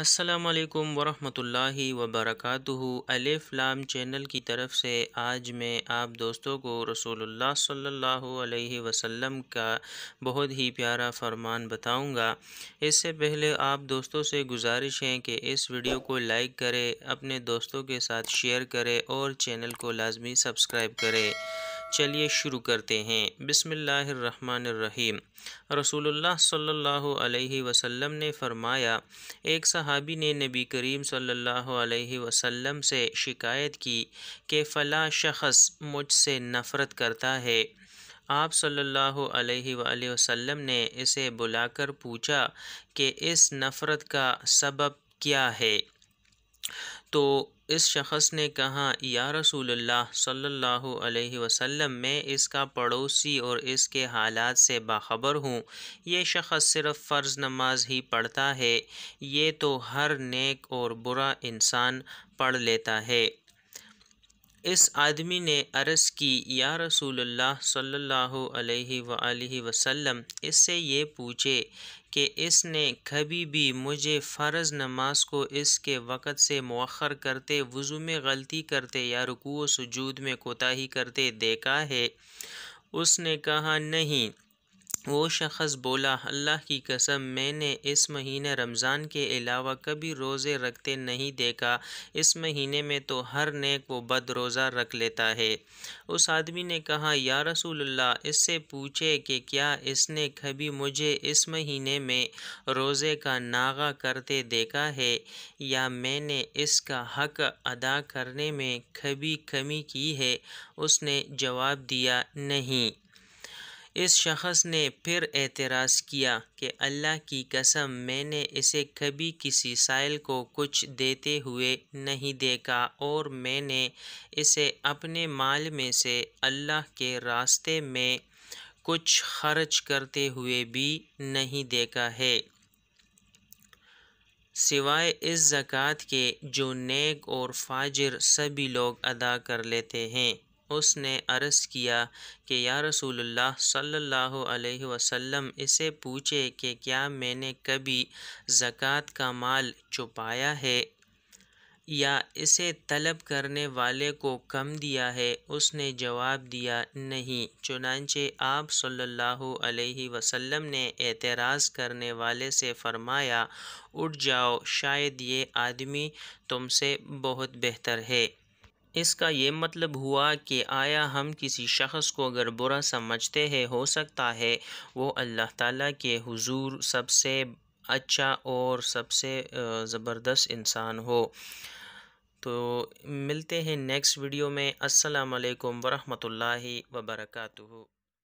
असलकम वरहमतुल्लाहि वबरकातुहु अलिफ लाम चैनल की तरफ से आज मैं आप दोस्तों को रसूलुल्लाह सल्लल्लाहु अलैहि वसल्लम का बहुत ही प्यारा फरमान बताऊंगा इससे पहले आप दोस्तों से गुजारिश है कि इस वीडियो को लाइक करें अपने दोस्तों के साथ शेयर करें और चैनल को लाजमी सब्सक्राइब करें चलिए शुरू करते हैं बिसमीम रसूलुल्लाह सल्लल्लाहु अलैहि वसल्लम ने फरमाया एक सहाबी ने नबी करीम सल्लल्लाहु अलैहि वसल्लम से शिकायत की कि फ़ला शख्स मुझसे नफ़रत करता है आप सल्लल्लाहु अलैहि वसल्लम ने इसे बुलाकर पूछा कि इस नफ़रत का सबब क्या है तो इस शख्स ने कहा या रसूल सल्लल्लाहु अलैहि वसल्लम मैं इसका पड़ोसी और इसके हालात से बाखबर हूँ ये शख़स सिर्फ़ फ़र्ज़ नमाज ही पढ़ता है ये तो हर नेक और बुरा इंसान पढ़ लेता है इस आदमी ने अर्ज़ की या रसूल सल्ला वसम इससे ये पूछे कि इसने कभी भी मुझे फ़र्ज़ नमाज को इसके वक़्त से मौखर करते वज़ू में गलती करते या रुकू सजूद में कोताही करते देखा है उसने कहा नहीं वो शख़्स बोला अल्लाह की कसम मैंने इस महीने रमज़ान के अलावा कभी रोज़े रखते नहीं देखा इस महीने में तो हर नेक वो बद रोज़ा रख लेता है उस आदमी ने कहा या रसूल इससे पूछे कि क्या इसने कभी मुझे इस महीने में रोज़े का नागा करते देखा है या मैंने इसका हक अदा करने में कभी कमी की है उसने जवाब दिया नहीं इस शख्स ने फिर एतराज़ किया कि अल्लाह की कसम मैंने इसे कभी किसी साइल को कुछ देते हुए नहीं देखा और मैंने इसे अपने माल में से अल्लाह के रास्ते में कुछ खर्च करते हुए भी नहीं देखा है सिवाय इस ज़क़़त के जो नेक और फाजिर सभी लोग अदा कर लेते हैं उसने अर्ज़ किया कि या रसूलुल्लाह सल्लल्लाहु अलैहि वसल्लम इसे पूछे कि क्या मैंने कभी ज़क़़त का माल छुपाया है या इसे तलब करने वाले को कम दिया है उसने जवाब दिया नहीं चुनानचे आप सल्लल्लाहु अलैहि वसल्लम ने एतराज़ करने वाले से फ़रमाया उठ जाओ शायद ये आदमी तुमसे बहुत बेहतर है इसका ये मतलब हुआ कि आया हम किसी शख्स को अगर बुरा समझते हैं हो सकता है वो अल्लाह ताला के हुजूर सबसे अच्छा और सबसे ज़बरदस्त इंसान हो तो मिलते हैं नेक्स्ट वीडियो में अस्सलाम वालेकुम वरहमतुल्लाहि